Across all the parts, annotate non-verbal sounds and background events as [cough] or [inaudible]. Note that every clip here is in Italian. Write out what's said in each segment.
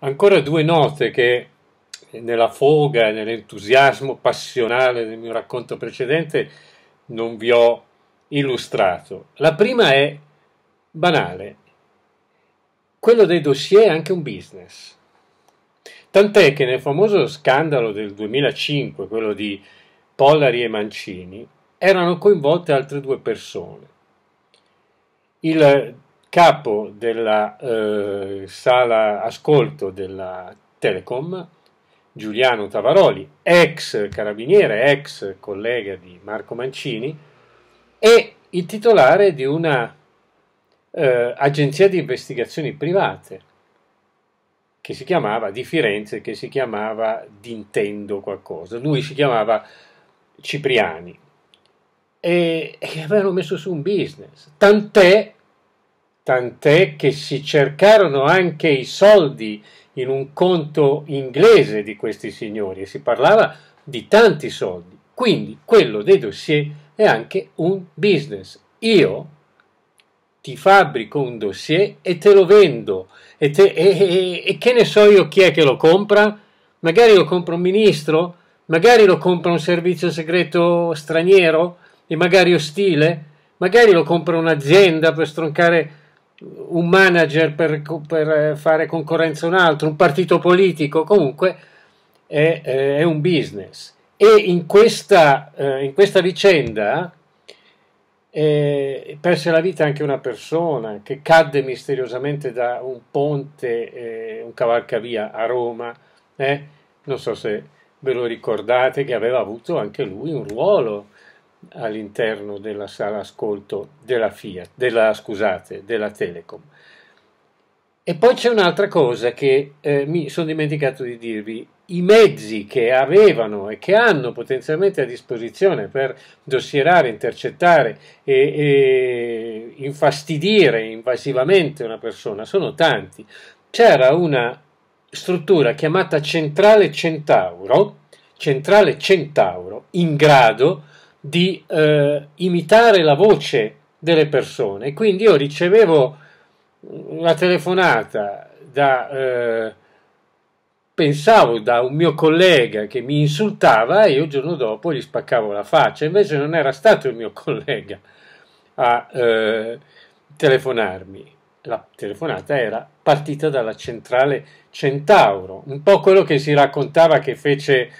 Ancora due note che nella foga e nell'entusiasmo passionale del mio racconto precedente non vi ho illustrato. La prima è banale. Quello dei dossier è anche un business. Tant'è che nel famoso scandalo del 2005, quello di Pollari e Mancini, erano coinvolte altre due persone. Il capo della eh, sala ascolto della Telecom, Giuliano Tavaroli, ex carabiniere, ex collega di Marco Mancini, e il titolare di una eh, agenzia di investigazioni private che si chiamava di Firenze, che si chiamava D'Intendo qualcosa. Lui si chiamava Cipriani e, e avevano messo su un business. Tant'è tant'è che si cercarono anche i soldi in un conto inglese di questi signori e si parlava di tanti soldi. Quindi quello dei dossier è anche un business. Io ti fabbrico un dossier e te lo vendo. E, te, e, e, e, che ne so io chi è che lo compra? Magari lo compra un ministro? Magari lo compra un servizio segreto straniero e magari ostile? Magari lo compra un'azienda per stroncare un manager per, per, eh, fare concorrenza a un altro, un partito politico, comunque è, eh, è un business. E in questa, eh, in questa vicenda eh, perse la vita anche una persona che cadde misteriosamente da un ponte, eh, un cavalcavia a Roma, eh? non so se ve lo ricordate, che aveva avuto anche lui un ruolo all'interno della sala ascolto della Fiat, della, scusate, della Telecom. E poi c'è un'altra cosa che eh, mi sono dimenticato di dirvi. I mezzi che avevano e che hanno potenzialmente a disposizione per dossierare, intercettare e, e infastidire invasivamente una persona sono tanti. C'era una struttura chiamata Centrale Centauro, Centrale Centauro, in grado di eh, imitare la voce delle persone. Quindi io ricevevo la telefonata da, eh, pensavo, da un mio collega che mi insultava e io il giorno dopo gli spaccavo la faccia. Invece non era stato il mio [laughs] collega a eh, telefonarmi. La telefonata era partita dalla centrale Centauro, un po' quello che si raccontava che fece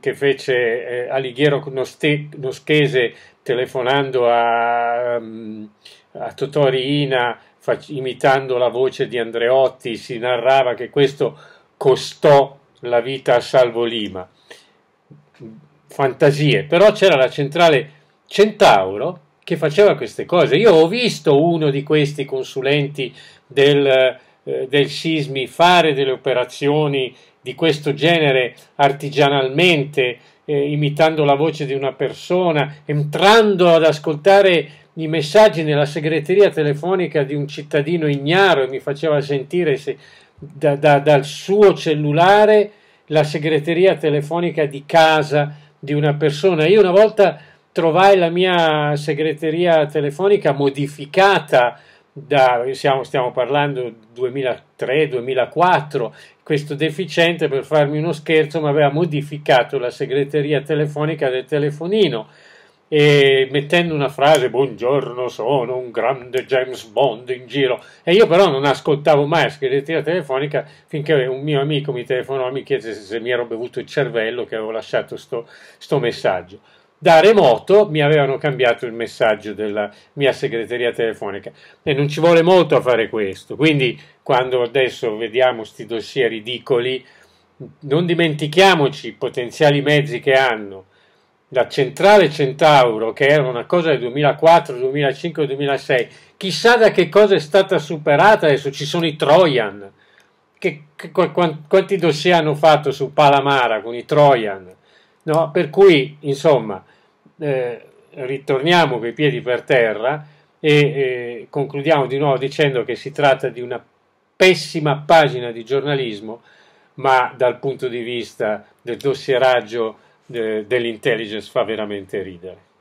che fece eh, Alighiero Noste, Noschese telefonando a, ehm, a Totorina fac- imitando la voce di Andreotti, si narrava che questo costò la vita a Salvo Lima. Fantasie, però c'era la centrale Centauro che faceva queste cose. Io ho visto uno di questi consulenti del, eh, del Sismi fare delle operazioni di questo genere artigianalmente, eh, imitando la voce di una persona, entrando ad ascoltare i messaggi nella segreteria telefonica di un cittadino ignaro e mi faceva sentire se, da, da, dal suo cellulare la segreteria telefonica di casa di una persona. Io una volta trovai la mia segreteria telefonica modificata da, siamo, stiamo parlando 2003-2004, questo deficiente, per farmi uno scherzo, mi aveva modificato la segreteria telefonica del telefonino e mettendo una frase buongiorno sono un grande James Bond in giro e io però non ascoltavo mai la segreteria telefonica finché un mio amico mi telefonò e mi chiese se mi ero bevuto il cervello che avevo lasciato sto, sto messaggio da remoto mi avevano cambiato il messaggio della mia segreteria telefonica e non ci vuole molto a fare questo. Quindi quando adesso vediamo questi dossier ridicoli, non dimentichiamoci i potenziali mezzi che hanno. La centrale Centauro, che era una cosa del 2004, 2005, 2006, chissà da che cosa è stata superata adesso, ci sono i Trojan. Che, che, quanti dossier hanno fatto su Palamara con i Trojan? No? Per cui, insomma, eh, ritorniamo coi piedi per terra e eh, concludiamo di nuovo dicendo che si tratta di una pessima pagina di giornalismo, ma dal punto di vista del dossieraggio eh, dell'intelligence fa veramente ridere.